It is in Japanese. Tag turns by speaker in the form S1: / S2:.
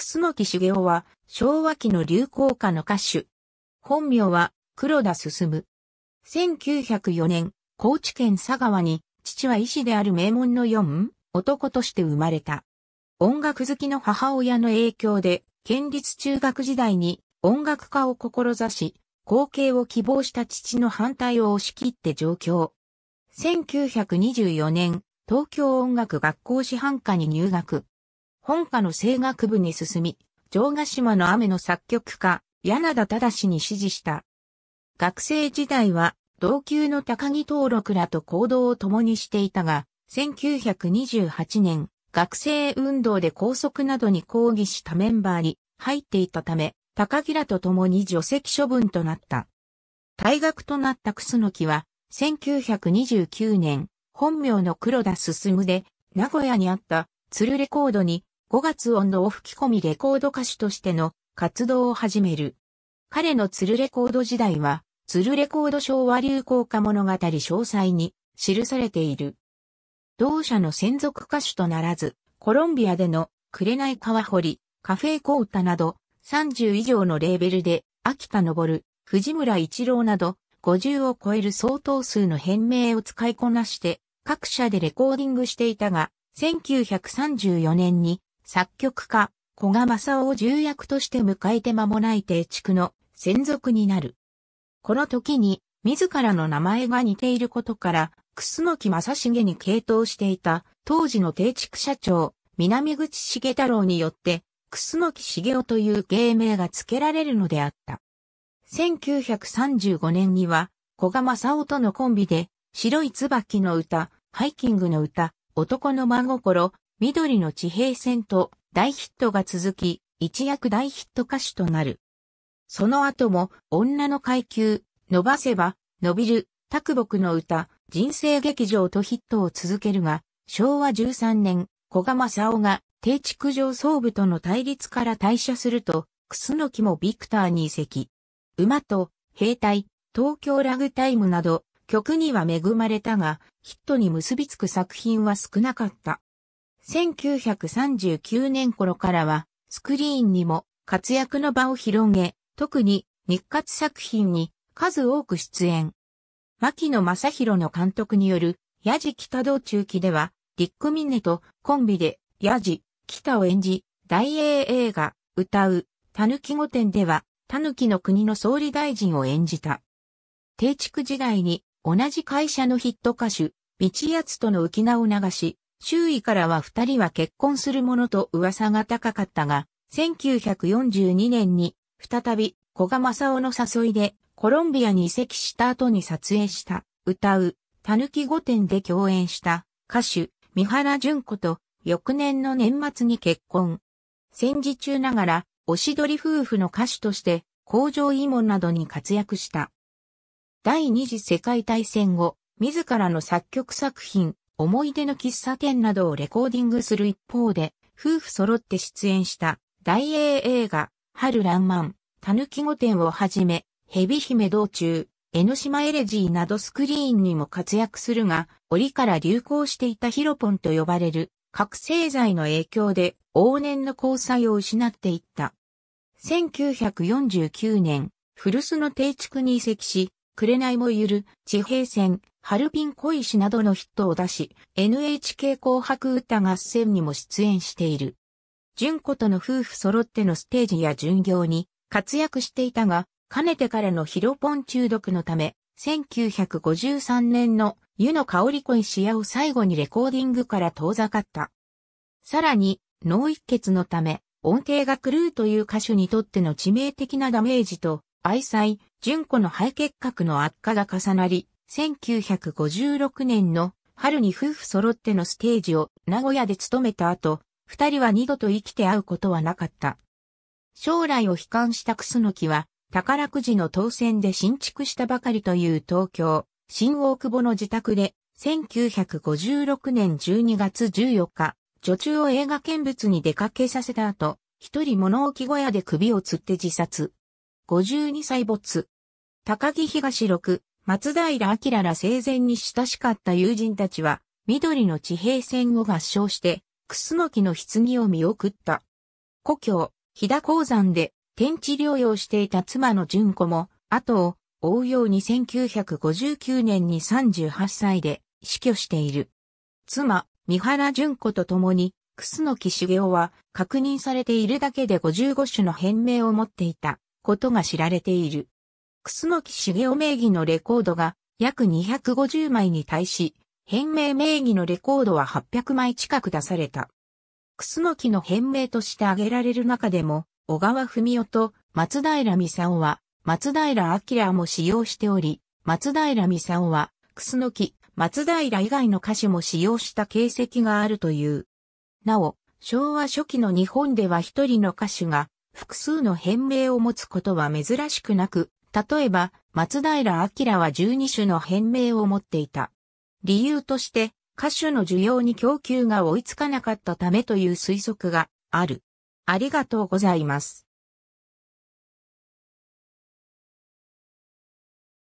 S1: 楠木茂雄は、昭和期の流行歌の歌手。本名は、黒田進。1904年、高知県佐川に、父は医師である名門の四男として生まれた。音楽好きの母親の影響で、県立中学時代に音楽家を志し、後継を希望した父の反対を押し切って上京。1924年、東京音楽学校師範科に入学。本科の声楽部に進み、城ヶ島の雨の作曲家、柳田正に指示した。学生時代は、同級の高木登録らと行動を共にしていたが、1928年、学生運動で拘束などに抗議したメンバーに入っていたため、高木らと共に除籍処分となった。退学となった楠木は、1929年、本名の黒田進で、名古屋にあった、鶴レコードに5月音のを吹き込みレコード歌手としての活動を始める。彼の鶴レコード時代は、鶴レコード昭和流行歌物語詳細に記されている。同社の専属歌手とならず、コロンビアでの紅川り、カフェコータなど30以上のレーベルで秋田昇、藤村一郎など50を超える相当数の変名を使いこなして各社でレコーディングしていたが、1934年に作曲家、古賀正夫を重役として迎えて間もない定築の専属になる。この時に、自らの名前が似ていることから、楠木正成に傾倒していた、当時の定築社長、南口茂太郎によって、楠木茂雄という芸名が付けられるのであった。1935年には、古賀正夫とのコンビで、白い椿の歌、ハイキングの歌、男の真心、緑の地平線と大ヒットが続き、一躍大ヒット歌手となる。その後も、女の階級、伸ばせば、伸びる、卓木の歌、人生劇場とヒットを続けるが、昭和13年、小賀正夫が、低築上総部との対立から退社すると、楠木もビクターに移籍。馬と、兵隊、東京ラグタイムなど、曲には恵まれたが、ヒットに結びつく作品は少なかった。1939年頃からは、スクリーンにも活躍の場を広げ、特に日活作品に数多く出演。牧野正宏の監督による、ヤジ北道中期では、リック・ミネとコンビで、ヤジ、北を演じ、大英映画、歌う、たぬき御殿では、たぬきの国の総理大臣を演じた。定築時代に、同じ会社のヒット歌手、道奴との浮き名を流し、周囲からは二人は結婚するものと噂が高かったが、1942年に再び小賀正夫の誘いでコロンビアに移籍した後に撮影した歌うたぬき御殿で共演した歌手三原淳子と翌年の年末に結婚。戦時中ながらおしどり夫婦の歌手として工場慰問などに活躍した。第二次世界大戦後、自らの作曲作品、思い出の喫茶店などをレコーディングする一方で、夫婦揃って出演した大英映画、春爛漫、たぬき御殿をはじめ、蛇姫道中、江ノ島エレジーなどスクリーンにも活躍するが、折から流行していたヒロポンと呼ばれる覚醒剤の影響で往年の交際を失っていった。1949年、古巣の定築に移籍し、紅もゆる地平線、ハルピン小石などのヒットを出し、NHK 紅白歌合戦にも出演している。純子との夫婦揃ってのステージや巡業に活躍していたが、かねてからのヒロポン中毒のため、1953年の湯の香り恋しやを最後にレコーディングから遠ざかった。さらに、脳一血のため、音程が狂うという歌手にとっての致命的なダメージと、愛妻、純子の肺結核の悪化が重なり、1956年の春に夫婦揃ってのステージを名古屋で務めた後、二人は二度と生きて会うことはなかった。将来を悲観した楠木は、宝くじの当選で新築したばかりという東京、新大久保の自宅で、1956年12月14日、女中を映画見物に出かけさせた後、一人物置小屋で首を吊って自殺。52歳没。高木東六、松平明ら生前に親しかった友人たちは、緑の地平線を合唱して、クスノキの棺を見送った。故郷、飛騨鉱山で天地療養していた妻の純子も、後を追うように1959年に38歳で死去している。妻、三原純子と共に、楠木茂雄は確認されているだけで55種の変名を持っていたことが知られている。楠木茂雄名義のレコードが約250枚に対し、変名名義のレコードは800枚近く出された。楠木の変名として挙げられる中でも、小川文夫と松平美んは、松平明も使用しており、松平美んは、楠木、松平以外の歌手も使用した形跡があるという。なお、昭和初期の日本では一人の歌手が複数の変名を持つことは珍しくなく、例えば、松平明は12種の変名を持っていた。理由として、歌手の需要に供給が追いつかなかったためという推測がある。ありがとうございます。